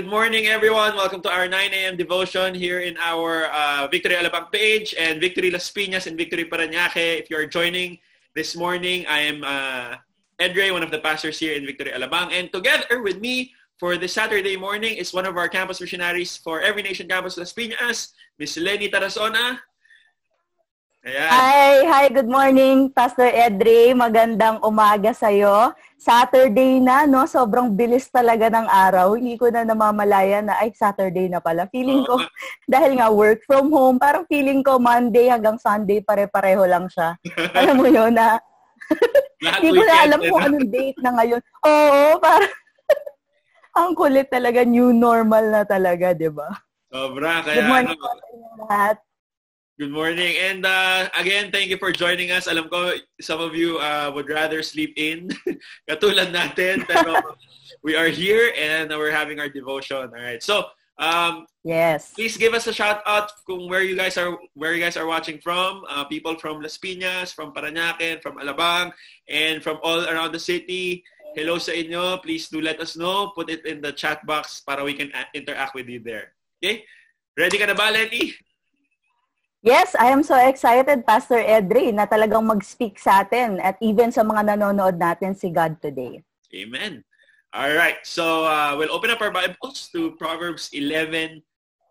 Good morning, everyone. Welcome to our 9 a.m. devotion here in our uh, Victory Alabang page and Victory Las Piñas and Victory Paranaque. If you are joining this morning, I am uh, Edre, one of the pastors here in Victory Alabang. And together with me for this Saturday morning is one of our campus missionaries for Every Nation Campus Las Piñas, Miss Lenny Tarazona. Ayan. Hi, hi, good morning, Pastor Edre. Magandang umaga sa iyo. Saturday na, no? Sobrang bilis talaga ng araw. Hindi ko na namamalaya na, ay, Saturday na pala. Feeling ko, dahil nga work from home, parang feeling ko Monday hanggang Sunday pare-pareho lang siya. Alam mo 'yon na Hindi ko na alam kung eh, anong date na ngayon. Oo, para ang kulit talaga, new normal na talaga, di ba? Sobra. Kaya Good morning ano, lahat. Good morning. And uh, again, thank you for joining us. Alam ko, some of you uh, would rather sleep in. Katulad natin. Pero we are here and we're having our devotion. All right. So, um, yes. Please give us a shout out kung where you guys are where you guys are watching from. Uh, people from Las Piñas, from Paranaque, from Alabang, and from all around the city. Hello sa inyo. Please do let us know. Put it in the chat box para we can interact with you there. Okay? Ready ka na ba, Lenny? Yes, I am so excited, Pastor Edri, na talagang mag-speak sa atin at even sa mga nanonood natin si God today. Amen. All right. So uh, we'll open up our Bibles to Proverbs 11,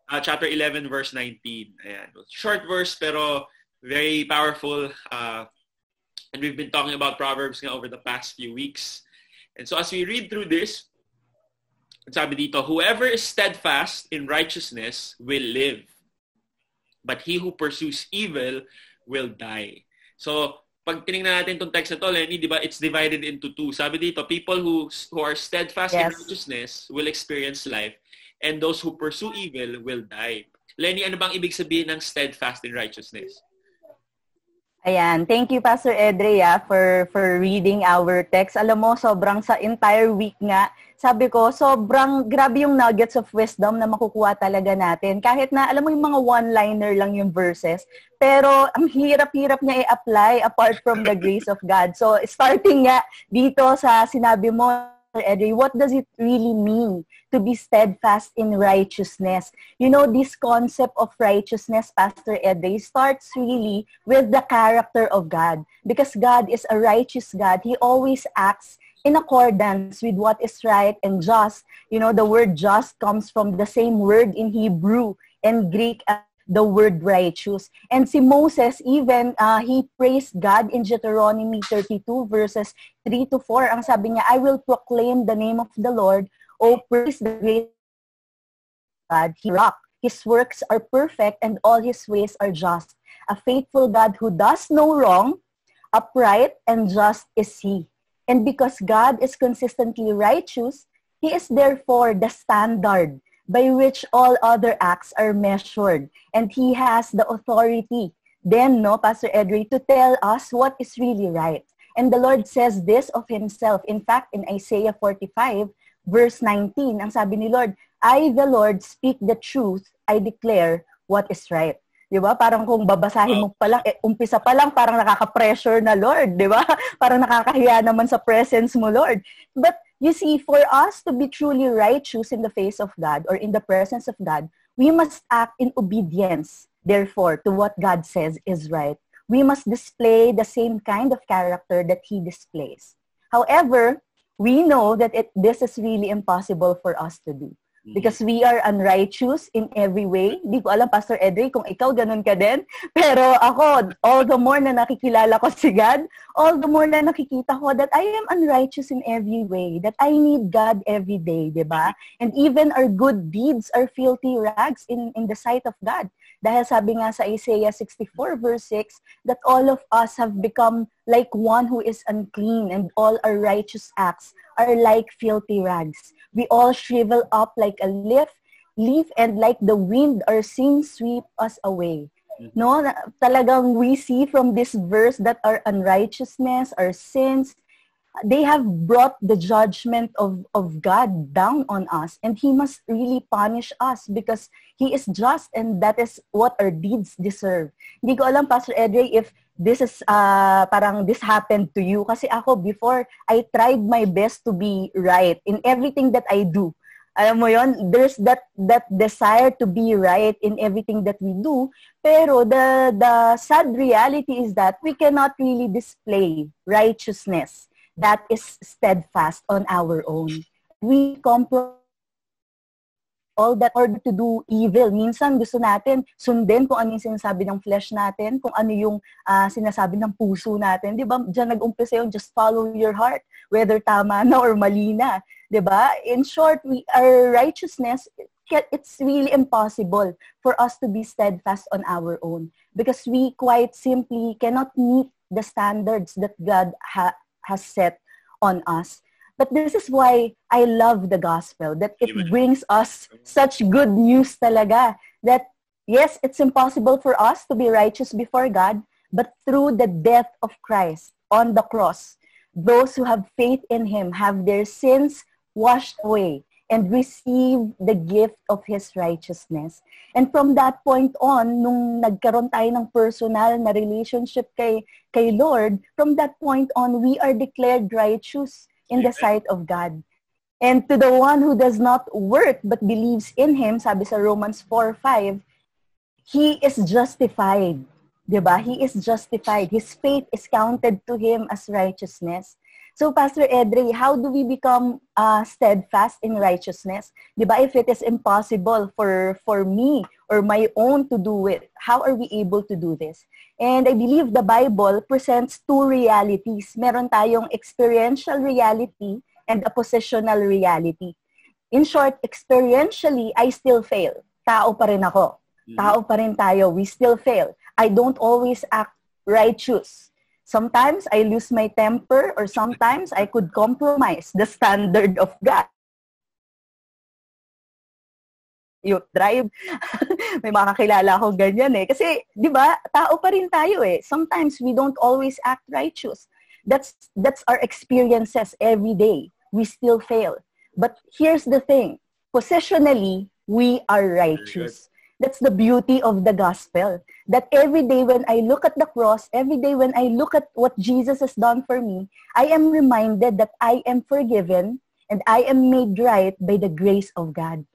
uh, chapter 11, verse 19. Ayan. Short verse pero very powerful. Uh, and we've been talking about Proverbs nga over the past few weeks. And so as we read through this, sabi dito, whoever is steadfast in righteousness will live. But he who pursues evil will die. So, pag tinignan natin itong text na to, Lenny, di ba, it's divided into two. Sabi dito, people who, who are steadfast yes. in righteousness will experience life, and those who pursue evil will die. Lenny, ano bang ibig sabihin ng steadfast in righteousness? Ayan, thank you Pastor Edrea for for reading our text. Alam mo, sobrang sa entire week nga, sabi ko, sobrang grabe yung nuggets of wisdom na makukuha talaga natin. Kahit na alam mo yung mga one-liner lang yung verses, pero ang hirap-hirap niya i-apply apart from the grace of God. So, starting nga dito sa sinabi mo Edry, what does it really mean to be steadfast in righteousness? You know, this concept of righteousness, Pastor Edry, starts really with the character of God. Because God is a righteous God. He always acts in accordance with what is right and just. You know, the word just comes from the same word in Hebrew and Greek the word righteous. And si Moses, even uh, he praised God in Deuteronomy 32 verses 3 to 4. Ang sabi niya, I will proclaim the name of the Lord. O praise the great God, He rock. His works are perfect and all His ways are just. A faithful God who does no wrong, upright and just is He. And because God is consistently righteous, He is therefore the standard by which all other acts are measured. And he has the authority then, no, Pastor Edry, to tell us what is really right. And the Lord says this of himself. In fact, in Isaiah 45, verse 19, ang sabi ni Lord, I, the Lord, speak the truth. I declare what is right. Di ba? Parang kung babasahin mo pa lang, eh, umpisa pa lang, parang nakaka-pressure na Lord, di ba? Parang nakakahiya naman sa presence mo, Lord. But You see, for us to be truly righteous in the face of God or in the presence of God, we must act in obedience, therefore, to what God says is right. We must display the same kind of character that He displays. However, we know that it, this is really impossible for us to do. Because mm. we are unrighteous in every way. Hindi ko alam, Pastor Edric, kung ikaw ganun ka din. Pero ako, all the more na nakikilala ko si God, all the more na nakikita ko that I am unrighteous in every way, that I need God every day, di ba? And even our good deeds are filthy rags in, in the sight of God. Dahil sabi nga sa Isaiah 64 verse 6, that all of us have become like one who is unclean and all our righteous acts are like filthy rags. We all shrivel up like a leaf, leaf and like the wind our sins sweep us away. Mm-hmm. No, talagang we see from this verse that our unrighteousness, our sins, they have brought the judgment of, of God down on us and he must really punish us because he is just and that is what our deeds deserve. Hindi ko alam, Pastor Edre, if this is uh, parang this happened to you kasi ako before I tried my best to be right in everything that I do. Alam mo yon, there's that that desire to be right in everything that we do, pero the the sad reality is that we cannot really display righteousness that is steadfast on our own. We compromise all that order to do evil. Minsan gusto natin sundin kung ano yung sinasabi ng flesh natin, kung ano yung uh, sinasabi ng puso natin. Di ba? Diyan nag-umpisa yung just follow your heart, whether tama na or mali na. Di ba? In short, we, our righteousness, it's really impossible for us to be steadfast on our own because we quite simply cannot meet the standards that God ha- has set on us. But this is why I love the gospel, that it Amen. brings us such good news talaga. That yes, it's impossible for us to be righteous before God, but through the death of Christ on the cross, those who have faith in Him have their sins washed away and receive the gift of His righteousness. And from that point on, nung nagkaroon tayo ng personal na relationship kay, kay Lord, from that point on, we are declared righteous in the sight of God. And to the one who does not work but believes in Him, sabi sa Romans 4.5, He is justified. 'Di ba? He is justified. His faith is counted to Him as righteousness. So, Pastor Edrey, how do we become uh, steadfast in righteousness? Di ba, if it is impossible for, for me or my own to do it, how are we able to do this? And I believe the Bible presents two realities. Meron tayong experiential reality and a positional reality. In short, experientially, I still fail. Tao pa rin ako. Mm-hmm. Tao pa rin tayo. We still fail. I don't always act righteous Sometimes I lose my temper or sometimes I could compromise the standard of God. You drive, may makakilala akong ganyan eh. Kasi, di ba, tao pa rin tayo eh. Sometimes we don't always act righteous. That's, that's our experiences every day. We still fail. But here's the thing. Positionally, we are righteous. That's the beauty of the gospel. That every day when I look at the cross, every day when I look at what Jesus has done for me, I am reminded that I am forgiven and I am made right by the grace of God.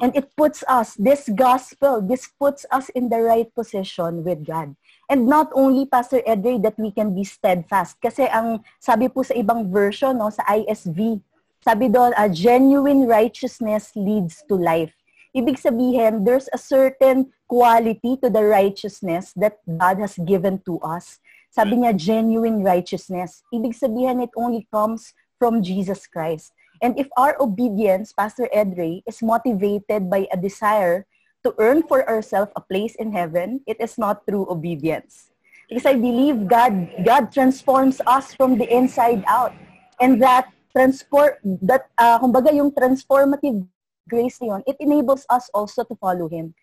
And it puts us, this gospel, this puts us in the right position with God. And not only, Pastor Edray, that we can be steadfast. Kasi ang sabi po sa ibang version, no, sa ISV, sabi doon, a genuine righteousness leads to life. Ibig sabihin, there's a certain quality to the righteousness that God has given to us. Sabi niya, genuine righteousness. Ibig sabihin, it only comes from Jesus Christ. And if our obedience, Pastor Edrey, is motivated by a desire to earn for ourselves a place in heaven, it is not true obedience. Because I believe God, God transforms us from the inside out. And that transport, that, uh, kumbaga yung transformative grace na it enables us also to follow Him.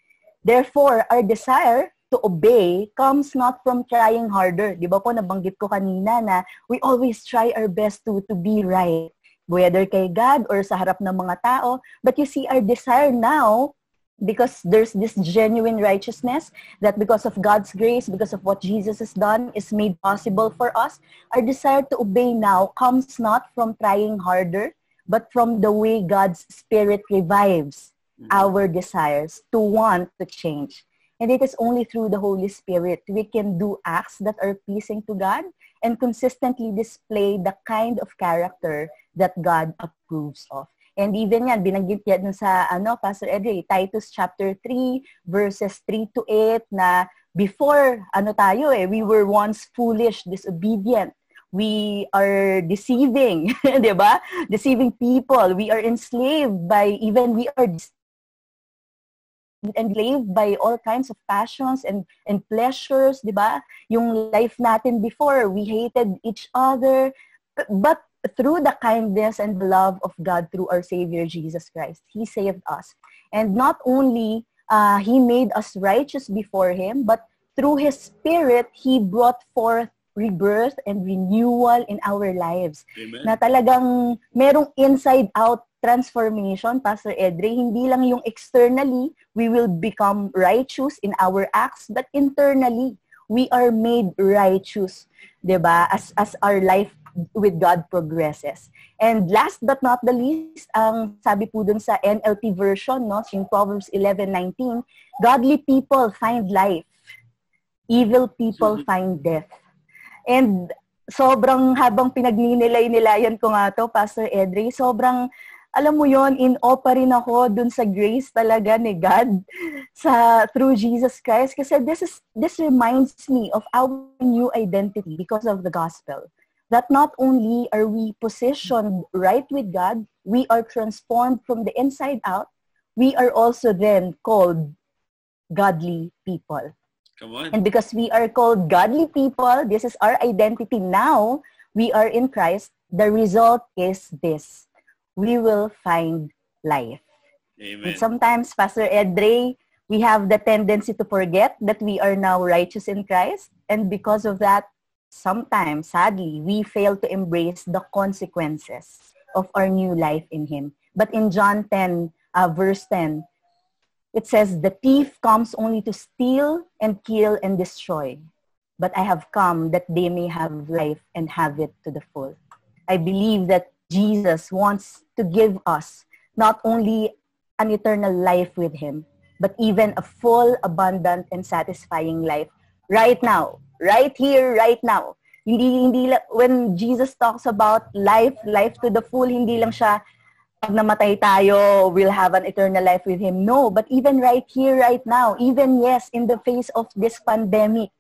Therefore, our desire to obey comes not from trying harder. Di ba po, nabanggit ko kanina na we always try our best to, to be right, whether kay God or sa harap ng mga tao. But you see, our desire now because there's this genuine righteousness that because of God's grace, because of what Jesus has done, is made possible for us, our desire to obey now comes not from trying harder, but from the way God's Spirit revives mm-hmm. our desires to want to change. And it is only through the Holy Spirit we can do acts that are pleasing to God and consistently display the kind of character that God approves of. And even yan, binanggit yan sa ano, Pastor Edre, Titus chapter 3, verses 3 to 8, na before, ano tayo eh, we were once foolish, disobedient, we are deceiving, di ba? Deceiving people. We are enslaved by, even we are enslaved by all kinds of passions and, and pleasures, di ba? Yung life natin before, we hated each other. But through the kindness and love of God through our Savior Jesus Christ, He saved us. And not only uh, He made us righteous before Him, but through His Spirit, He brought forth rebirth and renewal in our lives. Amen. Na talagang merong inside-out transformation, Pastor Edre, hindi lang yung externally, we will become righteous in our acts, but internally, we are made righteous, ba diba? as, as our life with God progresses. And last but not the least, ang sabi po dun sa NLT version, no, in Proverbs 11:19, godly people find life, evil people find death. And sobrang habang pinagninilay-nilayan nila ko nga to, Pastor Edrey, sobrang alam mo yon in awe pa rin ako dun sa grace talaga ni God sa through Jesus Christ kasi this is this reminds me of our new identity because of the gospel that not only are we positioned right with God we are transformed from the inside out we are also then called godly people Come on. And because we are called godly people, this is our identity now, we are in Christ, the result is this. We will find life. Amen. And sometimes, Pastor Edre, we have the tendency to forget that we are now righteous in Christ. And because of that, sometimes, sadly, we fail to embrace the consequences of our new life in Him. But in John 10, uh, verse 10, it says, the thief comes only to steal and kill and destroy, but I have come that they may have life and have it to the full. I believe that Jesus wants to give us not only an eternal life with him, but even a full, abundant, and satisfying life right now, right here, right now. Hindi, hindi, when Jesus talks about life, life to the full, hindi lang siya pag namatay tayo, we'll have an eternal life with Him. No, but even right here, right now, even yes, in the face of this pandemic,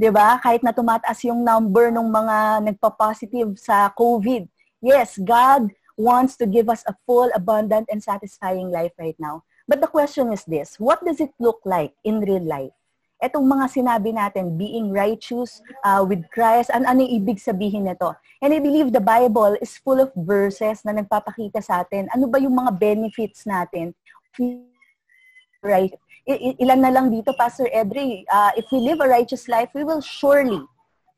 di ba? Kahit na tumataas yung number ng mga nagpa-positive sa COVID, yes, God wants to give us a full, abundant, and satisfying life right now. But the question is this, what does it look like in real life? etong mga sinabi natin, being righteous uh, with Christ, an ano yung ibig sabihin nito? And I believe the Bible is full of verses na nagpapakita sa atin, ano ba yung mga benefits natin? Right. Ilan na lang dito, Pastor Edre, uh, if we live a righteous life, we will surely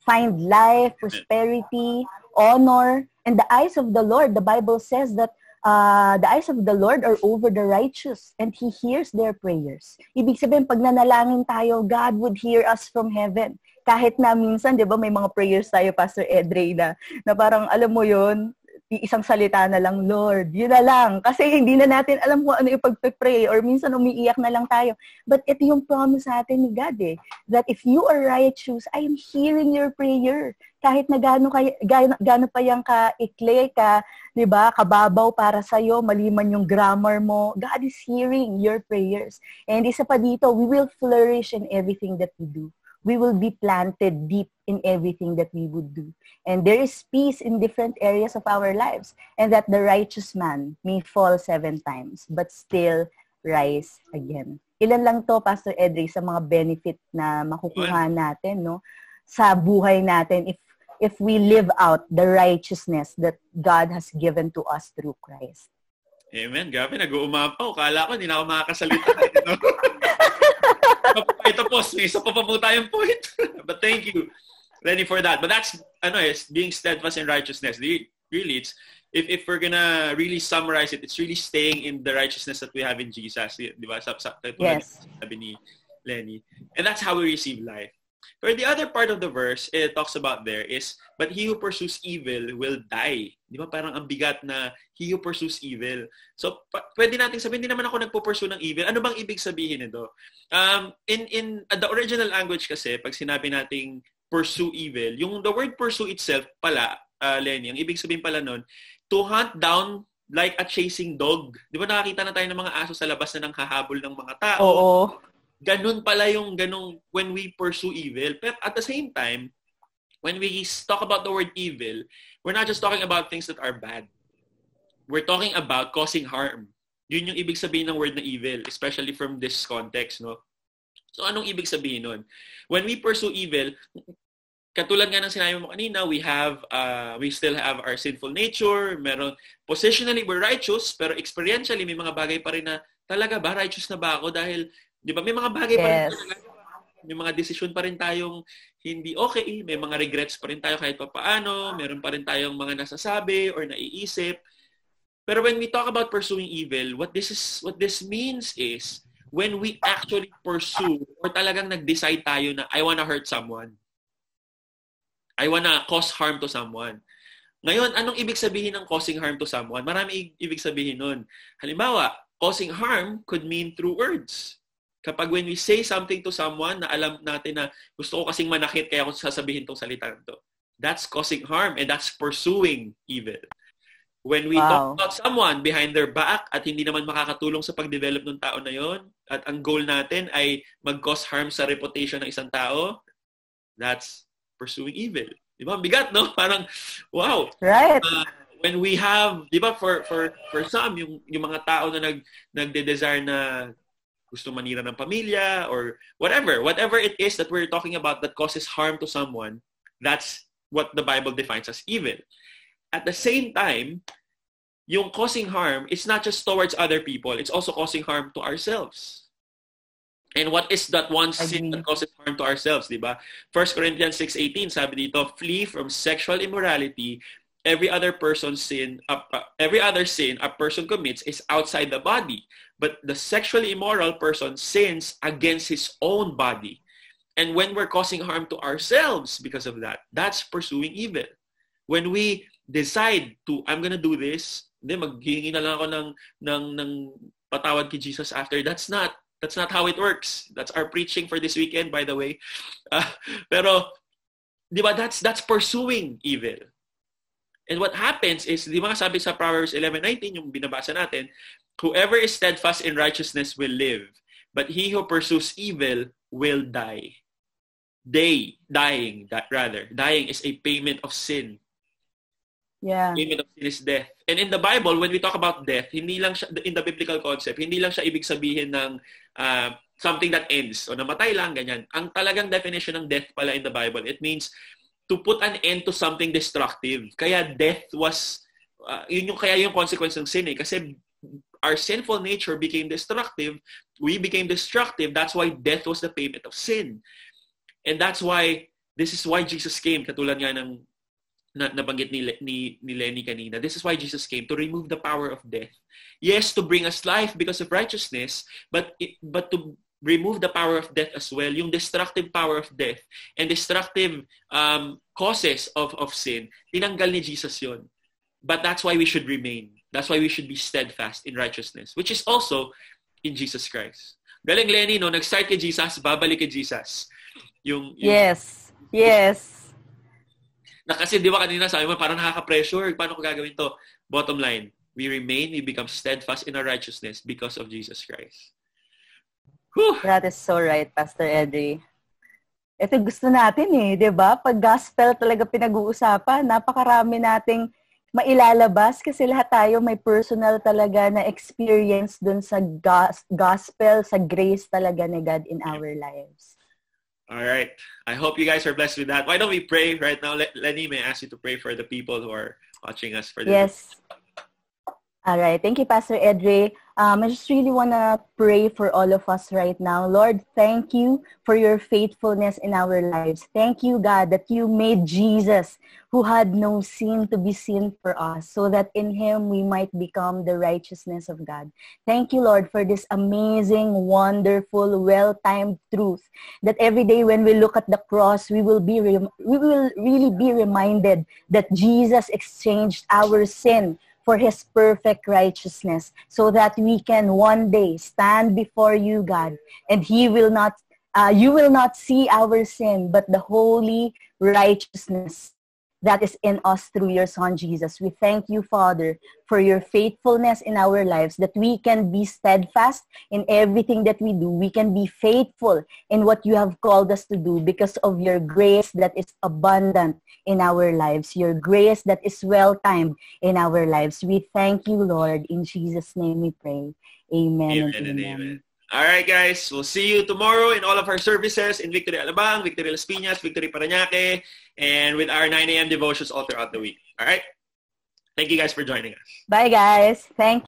find life, prosperity, honor, and the eyes of the Lord. The Bible says that uh, the eyes of the Lord are over the righteous and He hears their prayers. Ibig sabihin, pag nanalangin tayo, God would hear us from heaven. Kahit na minsan, di ba, may mga prayers tayo, Pastor Edrey, na, na parang, alam mo yon isang salita na lang, Lord, yun na lang. Kasi hindi na natin alam kung ano yung pagpe-pray or minsan umiiyak na lang tayo. But ito yung promise sa atin ni God eh, that if you are righteous, I am hearing your prayer. Kahit na gano'n kay, gano, gano pa yung kaikli, ka, di ba, kababaw para sa'yo, maliman yung grammar mo, God is hearing your prayers. And isa pa dito, we will flourish in everything that we do we will be planted deep in everything that we would do. And there is peace in different areas of our lives. And that the righteous man may fall seven times, but still rise again. Ilan lang to, Pastor Edry, sa mga benefit na makukuha natin, no? Sa buhay natin if if we live out the righteousness that God has given to us through Christ. Amen. Gabi, nag-uumapaw. Kala ko, hindi na ako makakasalita. ito po, isa pa pa po tayong point. But thank you, Lenny, for that. But that's, ano eh, being steadfast in righteousness. Really, it's, if, if we're gonna really summarize it, it's really staying in the righteousness that we have in Jesus. Di ba? Sa, sa, yes. sabi ni Lenny. And that's how we receive life. For the other part of the verse, it talks about there is, but he who pursues evil will die. Di ba parang ang bigat na he who pursues evil. So, pa- pwede nating sabihin, hindi naman ako nagpo-pursue ng evil. Ano bang ibig sabihin nito? Um, in, in uh, the original language kasi, pag sinabi nating pursue evil, yung the word pursue itself pala, uh, Lenny, ang ibig sabihin pala nun, to hunt down like a chasing dog. Di ba nakakita na tayo ng mga aso sa labas na nang hahabol ng mga tao? Oo ganun pala yung ganung when we pursue evil. But at the same time, when we talk about the word evil, we're not just talking about things that are bad. We're talking about causing harm. Yun yung ibig sabihin ng word na evil, especially from this context, no? So anong ibig sabihin nun? When we pursue evil, katulad nga ng sinabi mo kanina, we have, uh, we still have our sinful nature, meron, positionally we're righteous, pero experientially may mga bagay pa rin na talaga ba righteous na ba ako dahil Di ba? May mga bagay yes. pa rin talaga. May mga desisyon pa rin tayong hindi okay. May mga regrets pa rin tayo kahit paano. Meron pa rin tayong mga nasasabi or naiisip. Pero when we talk about pursuing evil, what this is what this means is when we actually pursue or talagang nag-decide tayo na I wanna hurt someone. I wanna cause harm to someone. Ngayon, anong ibig sabihin ng causing harm to someone? Marami ibig sabihin nun. Halimbawa, causing harm could mean through words. Kapag when we say something to someone na alam natin na gusto ko kasing manakit kaya ako sasabihin tong salita to, that's causing harm and that's pursuing evil. When we wow. talk about someone behind their back at hindi naman makakatulong sa pagdevelop ng tao na yon at ang goal natin ay mag-cause harm sa reputation ng isang tao, that's pursuing evil. Di ba? Bigat, no? Parang, wow. Right. Uh, when we have, di ba, for, for, for some, yung, yung mga tao na nag, nagde-desire na gusto manira ng pamilya or whatever, whatever it is that we're talking about that causes harm to someone, that's what the Bible defines as evil. At the same time, yung causing harm, it's not just towards other people, it's also causing harm to ourselves. And what is that one sin that causes harm to ourselves, di ba? 1 Corinthians 6.18, sabi dito, flee from sexual immorality. Every other person's sin, uh, every other sin a person commits is outside the body, but the sexually immoral person sins against his own body. And when we're causing harm to ourselves because of that, that's pursuing evil. When we decide to, I'm gonna do this, then maghihingi na lang ako ng, ng, ng patawad kay Jesus after. That's not, that's not how it works. That's our preaching for this weekend, by the way. Uh, pero, di ba, that's, that's pursuing evil. And what happens is, di ba sabi sa Proverbs 11.19, yung binabasa natin, Whoever is steadfast in righteousness will live, but he who pursues evil will die. They, dying, that rather, dying is a payment of sin. Yeah. Payment of sin is death. And in the Bible, when we talk about death, hindi lang siya, in the biblical concept, hindi lang siya ibig sabihin ng uh, something that ends o namatay lang, ganyan. Ang talagang definition ng death pala in the Bible, it means to put an end to something destructive. Kaya death was, uh, yun yung, kaya yung consequence ng sin eh. Kasi our sinful nature became destructive. We became destructive. That's why death was the payment of sin. And that's why, this is why Jesus came, katulad nga ng na, nabanggit ni, ni, ni Lenny kanina. This is why Jesus came, to remove the power of death. Yes, to bring us life because of righteousness, but, it, but to remove the power of death as well, yung destructive power of death and destructive um, causes of, of sin, tinanggal ni Jesus yon. But that's why we should remain. That's why we should be steadfast in righteousness, which is also in Jesus Christ. Galing Lenny, no? Nag-start kay Jesus, babalik kay Jesus. Yung, yung, yes. Yes. Na kasi di ba kanina sabi mo, parang nakaka-pressure. Paano ko gagawin to? Bottom line, we remain, we become steadfast in our righteousness because of Jesus Christ. Whew. That is so right, Pastor Edry. Ito gusto natin eh, di ba? Pag gospel talaga pinag-uusapan, napakarami nating mailalabas kasi lahat tayo may personal talaga na experience dun sa gospel, sa grace talaga ni God in our lives. All right. I hope you guys are blessed with that. Why don't we pray right now? Lenny, may ask you to pray for the people who are watching us for this. Yes. All right. Thank you, Pastor Edre. Um, I just really want to pray for all of us right now. Lord, thank you for your faithfulness in our lives. Thank you, God, that you made Jesus, who had no sin, to be sin for us, so that in him we might become the righteousness of God. Thank you, Lord, for this amazing, wonderful, well-timed truth that every day when we look at the cross, we will, be rem- we will really be reminded that Jesus exchanged our sin for his perfect righteousness so that we can one day stand before you, God, and he will not, uh, you will not see our sin, but the holy righteousness that is in us through your Son Jesus. We thank you, Father, for your faithfulness in our lives, that we can be steadfast in everything that we do. We can be faithful in what you have called us to do because of your grace that is abundant in our lives, your grace that is well-timed in our lives. We thank you, Lord. In Jesus' name we pray. Amen. amen. amen. amen. All right, guys. We'll see you tomorrow in all of our services in Victory Alabang, Victory Las Piñas, Victory Parañaque, and with our 9 a.m. devotions all throughout the week. All right? Thank you guys for joining us. Bye, guys. Thank you.